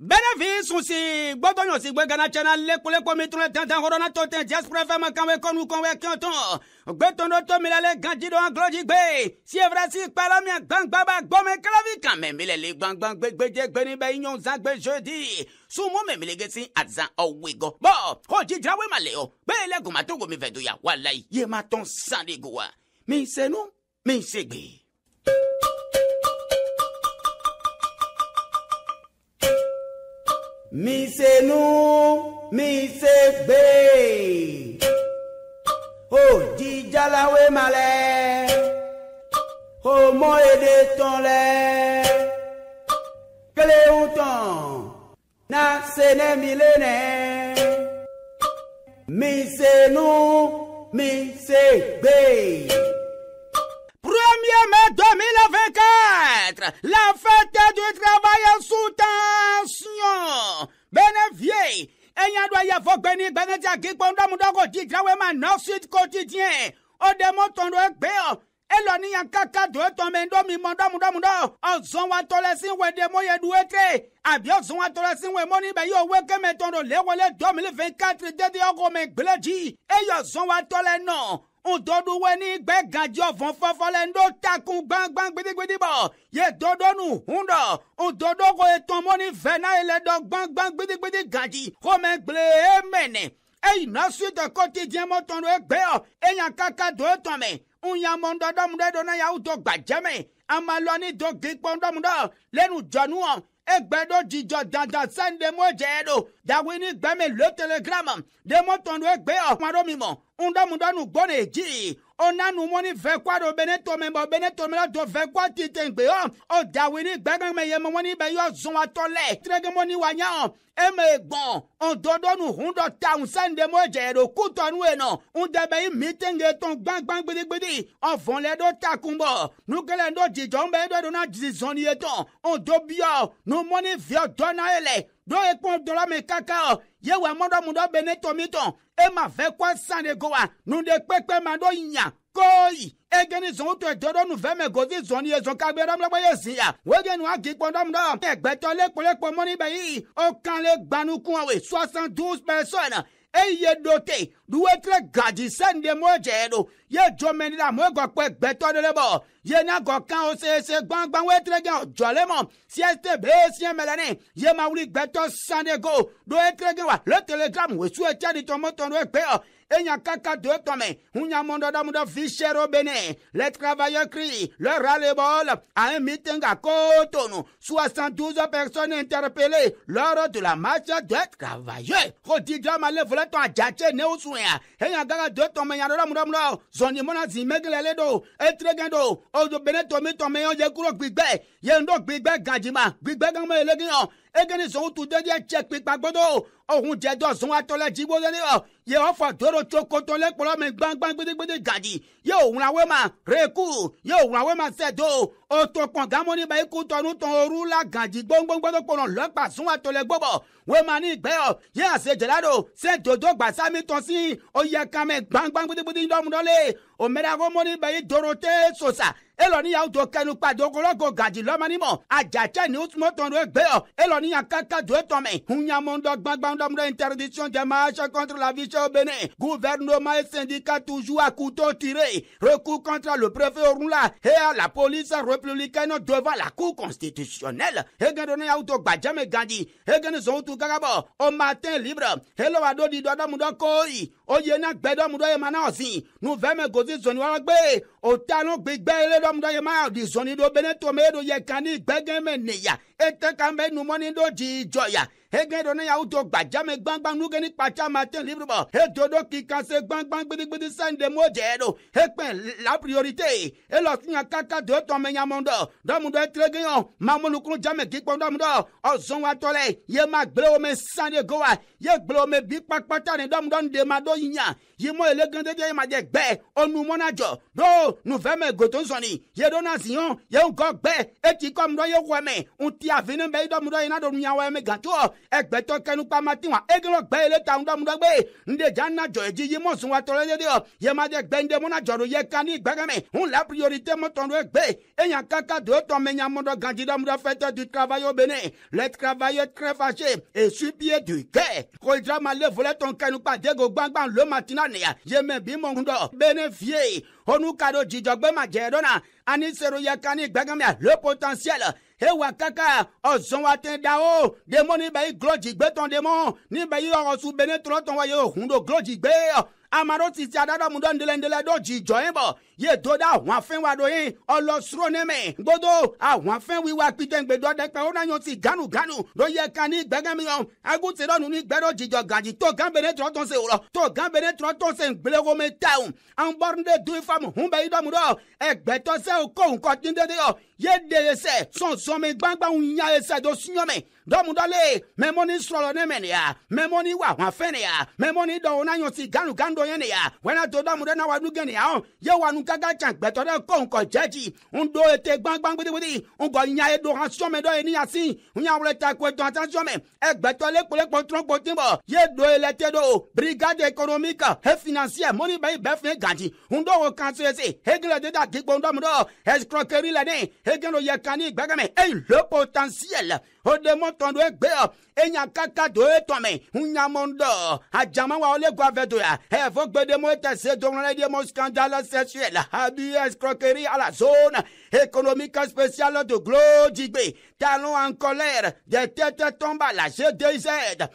benefi sunsi gbɔdɔnyɔ si gbɛgana tsɛna lekoleko mitrɔ tantan hɔrɔna to tɛ diaspora fɛn ma kanwe kɔnu kɔnwɛ kiɔtɔn gbɛtɔndɔ to mi la le ganji dɔn agulɔdzi gbe siefurasi kpɛlɛmia gbangba ba gbɔmɛ kalavi kan mɛ mi lɛ le gbangba gbɛgbɛdze gbɛni bɛ inyɔn zan gbɛ jeudi sumu mɛ mi le gesi aza ɔwe gɔ bɔn ko jijirawe ma le yɔ bɛyɛ lɛ gomatogo mi fɛ do ya walayi yema tɔn san de go wa mi sɛnu mi segbe. Mi se nou, mi se be O di jalawe male mo ton le Kele ou ton Na le milene Mi se nou, mi se Premier mai 2024 La fête du travail ẹ̀yin adùn ayé fọgbẹ́ ní gbẹ́ngẹ́tì àkíkpọ̀ ńdọ́mudọ́gò tí ìtìláwé máa nọ́ sweet kóòtù tiẹ̀ ó dé mọ́tò ńdọ́ gbé ọ elo ni yan kaka do etɔ mɛ ndo mi mɔ dɔmu dɔmu dɔ ɔzɔn wa tɔlɛ si wɛ de mo ye du ete àbí ɔzɔn wa tɔlɛ si wɛ mɔni bɛ yóò wé kéme tɔn do lé wọlé 2024 dédé ɔgɔmɛ gbélé dzi eyi ɔzɔn wa tɔlɛ nɔ ntoduweni gbẹ̀gànjì ọ̀fọ̀n fọ́fọ́lẹ́ ń dó takun gbangban gbidigbidi bọ̀ yé dodonu hun dọ̀ ntodoko etomoni fẹ́nà ilẹ̀dọ̀ gbangban gbidigbidi gànjì kọ́mẹ gblẹ̀ ẹ̀mẹ̀nẹ̀ eyi nasuitɔ kɔti diɛmɔ tɔn do egbe yɔ eya kaka do etɔmɛ ŋunyamɔndɔdɔmu ɖe do na yawu do gbadzɛmɛ amalɔni do glikpɔndɔmu ɖɔ lenu dzɔnuɔ egbe ɖo dzidzɔ dada sɛn ɖe mo dze ɖo dawi ni gbɛmɛ lo telegram ɖe mɔtɔn do egbe yɔ kuma ɖo mi mɔ ŋdɔmuɖɔnu gbɔna edzi onanu mɔni fɛ kó aɖo bene tome bɔ bene tome la do fɛ kó gbe yɔ o dawi ni gbɛgbɛmɛ yɛ mɔni bɛ yɔ zɔn atɔ lɛ tirege mɔni wa nya o eme gbɔn o dɔdɔnu hun dɔ ta ŋusẽ de mo jɛ do kutɔ nu yenɔ ŋdɛ bɛ yi mi te ŋge tɔn gbangban gbedegbede ɔvɔn lɛ do ta kun bɔ nukɛlɛ do dzidzɔ ŋbɛ do do na dzizɔni ye tɔn o do biɔ nu mɔni viɔ dɔ na do la me kaka o ye wɛ mɔdɔmɔdɔ bene emave kwa sanegowa nunde kpekpe ma ɖo nya koyi egeni zɔn tɔ ɛdɔ e ɖɔ nufɛ mɛ govi zɔn e ye zɔn kagbe ɖɔm lɔbɔ ye zi ya wege nu agi kpɔn ɖɔm ɖɔ ɛgbɛtɔ le kpɔle kpɔ mɔni bɛ yi ɔkan le gbanukun awɛ soixante douze personnes eye ɖo te duwetre gadi sɛnde mɔ dze ɖo ye dzome ɖe amewo gɔ kpe gbetɔ de le bɔ ye na gɔ kan wo sese gbangba wo etre gã dzɔ le mɔ siete be si en le ye ma wuli gbetɔ san ɖe go Do etre gã wa le telegram wosu etsia ɖi tɔmɔtɔ ɖo egbe yɔ enya kaka do e tɔme ŋunyamɔɖɔɖɔmuɖɔ fi se ɖo bene le travailleur cri le ralebol à un meeting à Cotonou 72 personnes interpellées lors de la marche des travailleurs ho didramale voletɔ adzatse ne wo suya enya gaga do e mondo nyaɖɔɖɔmuɖɔmuɖɔ zɔnni mɔna zi megele le ɖo etrege ɖo ojo bene tɔmi tɔmi yɔ dze kuro gbigbɛ yen ɖo gbigbɛ gadzima gbigbɛ gãmɛ elegi yɔ egeni zon tu de de che kpi pa godo ohun je do zon atole jibo de ni o ye ofa doro choko to le polo me gbang gbang gbede gbede gadi ye ohun awe ma reku ye ohun awe ma se do o to pon gamo ni ba iku tonu ton oru la gadi gbongbong gbodo polo lo pa zon atole gbobo we ma ni igbe o ye ase jelado se dodo gba sami ton si o ye kan me gbang gbang gbede gbede ndomu dole o mera gomo ni ba i doro te sosa elɔni yawo do kɛnu kpa dogologo gaji lɔmani mɔ adzatse ni wotumɔ tɔn do gbeyɔ elɔni ya kaka do etɔmɛ hunyamuŋdɔ gbagbandɔm ɖe interdiction de marche contre la vie chère bene gouvernement et syndicat toujours à couteau tiré recours contre le préfet orunla et à la police républicaine devant la cour constitutionnelle egedoni yawo do gbadzame gaji egeni zɔn tu gagabɔ o matin libre elɔwa do didɔdɔmu dɔ koyi oye na gbɛdɔmu dɔ yema na ɔsin gosi zɔniwɔlɔ gbee o ta no gbigbe ele dɔm dɔ ye ma di zɔni do bene tome do ye kani gbɛgɛmɛ neya etekambe numɔni ɖo dzi dzɔya hege ɖo ne yawo do gbadzame gbangba nuge ni kpatsa ma te libre bɔ hedo ɖo kika se gbangba gbidigbidi sande mo dze ɖo hekpe la priorite elɔ sunya kaka do etɔme nyamɔ ɖɔ ɖɔmu ɖɔ etrege yɔ mamɔnukunu jame kikpɔ ɖɔmu ɖɔ ɔzɔn wa tɔ ye ma gble wo me san de go wa ye gble wo me bi kpakpata ne ɖɔmu ɖɔ nu ma ɖo yi nya yi mɔ ele gende de ye ma de gbɛ onumɔ na jɔ ɖo nufɛmɛ goto zɔni ye ɖo na zi ye ŋgɔ gbɛ eti kɔm ɖɔ ye wɔmɛ ŋuti ya avinu be matima mu dɔ yina do miawɔ eme gatɔ ɛgbɛtɔ kɛnu kpama ti wa egelɔ gbɛ ele ta dɔ gbe na jɔ edzi yi o gbɛ mɔna jɔ do yɛ la priorité mɔtɔn do egbe eya kaka do etɔ me nya mɔdɔ ganji dɔ du travail bene le est très fâché et subie du cœur ma le volet tɔn kɛnu kpa dego gbangban lo matina nea yeme bi mɔ ŋdɔ bene vie onu ka do ani le potentiel hewa kaka ɔzɔn wa tɛ da o demo ni bɛ yi glɔ dzigbe tɔn demo ni bɛ yi ɔɣɔsu bene trɔ tɔn wa ye ohun do glɔ dzigbe amaro titi adadamudo ndelendele do dzi yin bɔ ye do ɖe ahɔn afɛn wa do yin ɔlɔ sro ne me gbodo ahɔn afɛn wi wa kpidɛŋgbedo ɖe wona nyo si ganu ganu do ye ka ni gbɛgɛ mi yɔn agute ɖɔ nu ni gbɛ ɖɔ dzidzɔ gadzi to gan bene trɔ tɔn se to gan bene trɔ tɔn se ngbele wo me ta o anbɔrin de du ifa hun bɛ yi dɔ ɛgbɛtɔ se o ko tindede yɔ ye de ye se sɔnsɔn mi gbangba ŋu nya do sunyɔ me dɔmudɔle mɛmɔni srɔlɔ ne mɛnea mɛmɔni wa hɔn afɛ nea mɛmɔni dɔwɔ na yɔn si ganu gando ye nea wɛna to dɔmudɛ na wa nu gɛ ye wa nu can gbɛtɔ dɛ ko nkɔ jɛji n do ete gbangban gbedegbede nkɔ nya ye do hàn sɔmɛ dɔ ye ni yasi n yà wọlé ta ko dɔn ata sɔmɛ ɛ gbɛtɔ le kpɔlɛ ti bɔ ye do ye lɛ te do brigade économique et financière mɔni bɛ bɛ fɛ ganti n dɔwɔ kan so odemotɔnu egbe enya kaka do etɔme ŋunyamɔndɔ ajama wa wole gua ve do que evɔ gbedemo etese domlɔ de mon scandale sexuel abus croquerie à la zone économique spéciale de Glo Glodigbe, talons en colère, des têtes tombent à la GDZ,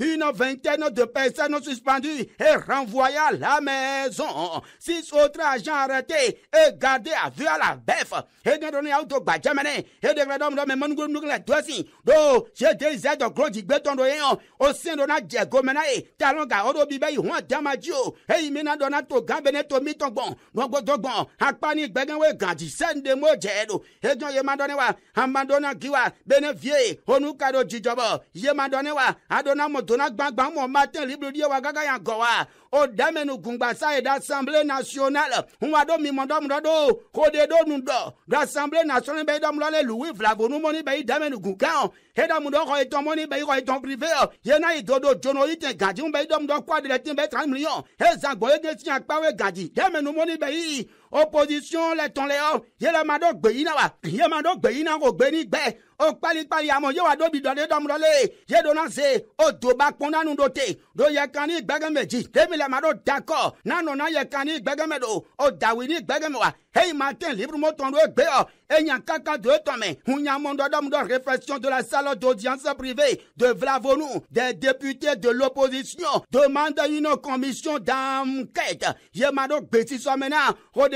une vingtaine de personnes suspendues et renvoyées à la maison, six autres agents arrêtés et gardés à vue à la bœuf, et de données à et des grenades de même de o jeje zedo groji gbedondo yeyo o sindo na je gome na e talonga oro bibe yi hon dama ji o eyi mi na do na to gan bene to mi tongbon gbogbogbon apani gbẹgẹwé gàdí sẹ́ndé mo jẹ́ ẹ̀dọ̀ ejò yé máa dọ́ni wa amadona giwa bene vie onukado jijọbọ yé máa dọ́ni wa adona mọ̀tòna gbangba mọ̀ máa tẹ̀ libiri díẹ̀ wa gágá yàn gọ̀ wa o dẹ́mẹ̀nu gùngbàsá yìí d'assemblée nationale ŋumadó mimọ̀dọ́mọdọ́ do kóde dó nu dọ̀ d'assemblée nationale bẹ́ẹ̀ dọ́mọdọ́ lé louis flavonu mọ́ni bẹ́ẹ̀ dẹ́mẹ̀nu gùn gan heda mu dɔ xɔ etɔn mɔni bɛ yi xɔ etɔn privé yena yi dodo dzono yi tɛ gadzi ŋu bɛ yi dɔm dɔ kɔ adi le ti bɛ trente million he zagbɔ ye de tia kpawe gadzi yeme nu mɔni bɛ yi opposition les tɔn les hommes, yɛlɛ ma dɔ gbe yina wa yɛ ma dɔ gbe yina gbe ni gbɛ o kpalikpali amɔ yɛ wa do bi de le se o do ba kpɔn nanu do te do yɛ kan ni gbɛgɛmɛ dzi demi lɛ ma do dakɔ na nɔ na kan ni gbɛgɛmɛ do o dawi ni gbɛgɛmɛ wa heyi ma tɛ libiri mo do gbe yɔ enya kaka e do réflexion de la salle d'audience privée de Vlavonu des députés de l'opposition demande une commission d'enquête yɛ ma do gbesi sɔmɛ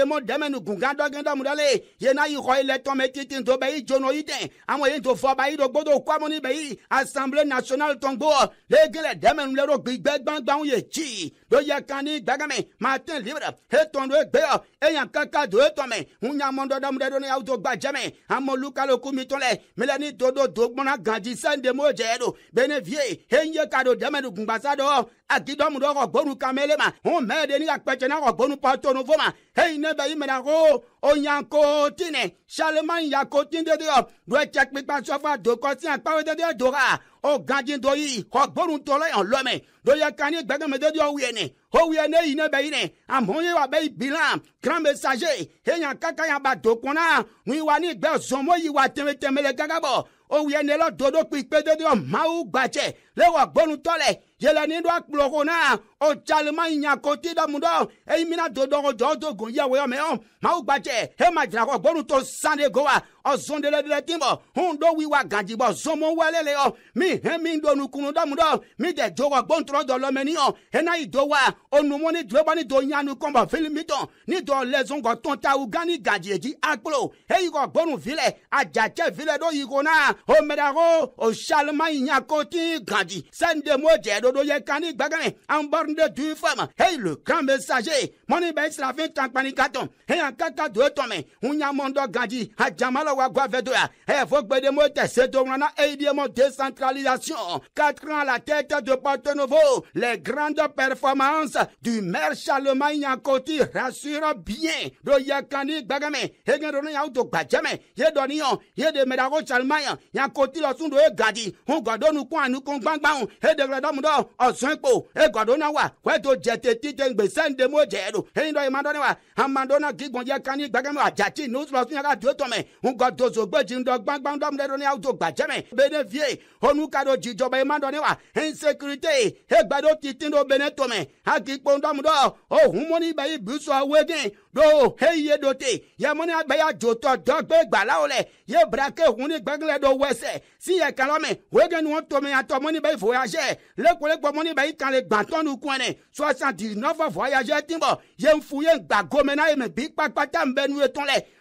mo dɛmɛ nu gungan dɔgɛn mu dɔ le ye na yi xɔ yi le tɔmɛ titi to bɛ yi dzono yi tɛ amɔ yi to fɔ ba yi do gbodo kɔmu bɛ yi assemblée nationale tɔngbo le gele dɛmɛ nu le do gbigbɛ gbangbanw ye tsi do yɛ kan ni gbɛgɛmɛ matin libre he tɔn do egbe eyan kaka do etɔme ŋunyamɔdɔdɔmuɖeɖo ne yawo do gbadzeme amolukalokumit tɔ le mele ni dodo do gbɔna gadi sɛnde mo jɛ do bene vie henye ka do dɛmɛ do gungbasa dɔ agidɔmu dɔ kɔ kamele ma ho mɛ de ni ka kpɛtsɛ na kɔ gbɔnu fo ma heyi ne bɛ yi mɛna ko onyankotine salema yakotine de de yɔ do etsɛ kpekpe sɔfa do kɔsi akpawo de de do ha o gãdzi do yi xɔ gbɔɖutɔ le ɔlɔme do ya ka ne gbɛdɛmɛdɛdɛ ɔwu ene ɔwu ene yi ne bɛ yi ne amewo ye wa bɛ yi bi la grand messager eya kaka ya ba do kɔn na nui wa ne gbɛ zɔmɔ yi wa tɛmɛtɛmɛ le gaga bɔ ɔwu ene lɔ do kpi kpe dodo mawu gbatsɛ le wa gbɔɖutɔ le yele ne do akplɔ ko na o calema nyakoti da mu dɔ eyi mina do dɔgɔ jɔ do gon yawo yɔ mɛ ɔ maaw gbajɛ he ma jira kɔ gbɔnu to san de go wa ɔ zon de la de la ti bɔ hun do wi wa ganji bɔ zɔmɔ wale le ɔ mi he mi do nukunu da mu dɔ mi de jo wa gbɔn tɔrɔ dɔ lɔmɛ ni ɔ he na yi do wa onumɔ ni dure bɔ ni do nyanu kɔnbɔ fili mi tɔn ni dɔ lɛzɔn kɔ tɔn ta ugan ni ganji eji akpolo eyi kɔ gbɔnu vilɛ ajajɛ vilɛ do yi ko na o mɛra ko o calema nyakoti ganji sɛ n demo jɛ dodo yɛ kan ni gbɛgɛrɛ an bɔr de deux femmes. Hey, le grand messager. Mon ébé, sera la fin de Hey, en kaka de tome. On y a mon gandhi. A jamala wa guavedoa. Hey, faut que de mots, c'est de mon décentralisation. Quatre ans à la tête de Porto Novo. Les grandes performances du maire Charlemagne en côté rassurent bien. Le yakani bagame. Hey, gagne ya auto bajame. Ye donion. Ye de médago Charlemagne. Yan côté la son de gandhi. On gado nous quoi nous qu'on bang Hey, de gradam do. Ozinko. Oh, hey, gado na wa kweto jete tite ngbe sende mo jero endo imandone wa amandona gigonje kani gbagame wa jati nuslo sunyaka diotome ungo dozo gbeji ndo gbangba ndo mdero ni auto gbajeme benefie onukado jijoba imandone wa insecurity egbado titi ndo benetome akikpo ndo mdo ohun moni bayi buso awege ɖo heyi ɖo te yamuna be ya dzotɔ dɔgbe gbalawo le ye brake huni gbɛgblɛ ɖo wɛsɛ si yɛ kalɔ me woege nuwo tome atɔ mɔni be voyage lekole gbɔ mɔni be ika le gbãtɔ nu kɔn ne soixante dix neuf voyage ti bɔ ye ŋfu ye ŋgba gome na ye me bi kpakpa ta ŋbe nu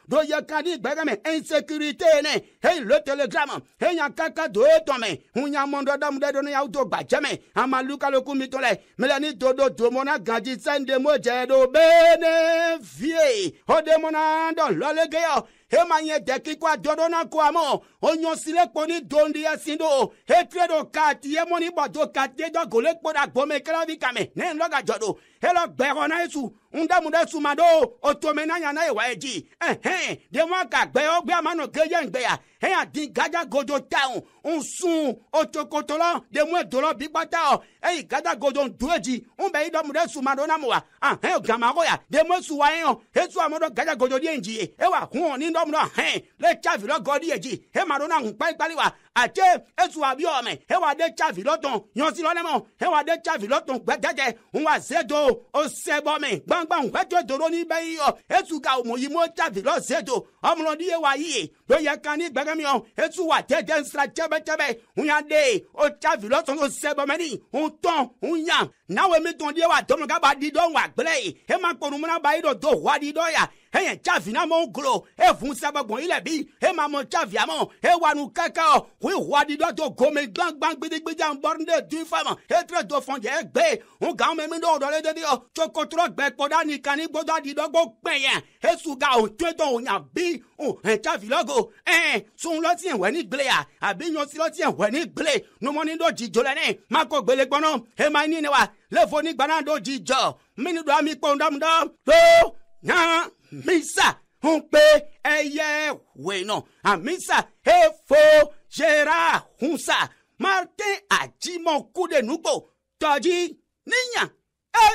Do doyeka di gbɛgɛmɛ insecurity ne Hey le telegrame heya kaka do etɔmɛ hunya mɔndɔdɔmu ɖe ɖo ne yawo do gbadzɛmɛ amalukaloku mitɔ lɛ mele ni dodo domona gadzi sɛndemo dze ɖo bene vie o demona dɔ lɔlegeyɔ hema nye dekikwa dodona kuamo onyosile kponi dondi esindo hetre do kati emoni bɔdo kati dɔ gole kpo ɖe agbome kele vi kame ne nlɔga dzɔ ɖo helɔ gbɛxɔ na yesu nde mu ɖe suma ɖo otome na nya na ye wɔe dzi ɛhɛn ɖe mu aga gbe amanɔ ge ye ŋgbe ya hɛn adi gadza godo ta o nsun otsokoto lɔ ɖe mu edo lɔ bi gbata o eyi gadza godo ndu edzi nbɛ yi ɖe mu ɖe suma ɖo na mu wa ahɛn gama ko ya ɖe esu wa ye o esu ame ɖo gadza godo ɖi ŋdzi ye ewa hun o ni ɖɔ mu ɖɔ le tsavi lɔ gɔ ɖi edzi hema ɖo na ŋu kpalikpali wa ate esu abi ɔmɛ hewa de tsavi lɔ tɔn nyɔsi lɔ ne mɔ hewa de tsavi lɔ tɔn gbɛdɛdɛ ŋu wa ze do o se bɔ mɛ gbɔn ŋgba ŋgba dzɔdzoro ni be yiyɔ esu ga omo yi mo tsavi lɔ se do ɔmlɔ ni yoya kani gbẹgẹmi hɔn esu wa tẹtẹ nsira tẹbẹtẹbẹ hunyade o tsavi lɔsɔngɔ sɛbɛmɛni ŋutɔn ŋunya nawe mi tɔn die wa tɔmɔ kaba di dɔn wa gblɛ ye ema kpɔnu muna ba yi dɔ do wa di dɔ ya eyan tsavi na mɔ golo efun sɛbɛgbɔn yi lɛ bi ema mɔ tsavia mɔ ewanu kɛkɛ o wi wa di dɔ to gome gbangban gbedegbede anbɔri de du fama etre do fɔnjɛ gbe ŋun gan mɛ mi dɔw dɔ le de de o tsokotrɔ gbɛ kpɔda nikan ni gbɔdɔ di dɔ gbɔ gbɛ yɛn esuga o twedo o nya bi o encha vilogo eh sun lo ti enwe ni gble a abi yan si lo ti enwe ni gble no mo ni do jijo le ne ma ko gbele ni ne wa le fo ni gbana do jijo mi ni do ami po ndam do do nya mi sa ń pe ẹyẹ ìwé náà àmísà èèfó ṣẹra húnṣà martin àjímọ̀kúdẹ̀nùgbò tọ́jí níyàn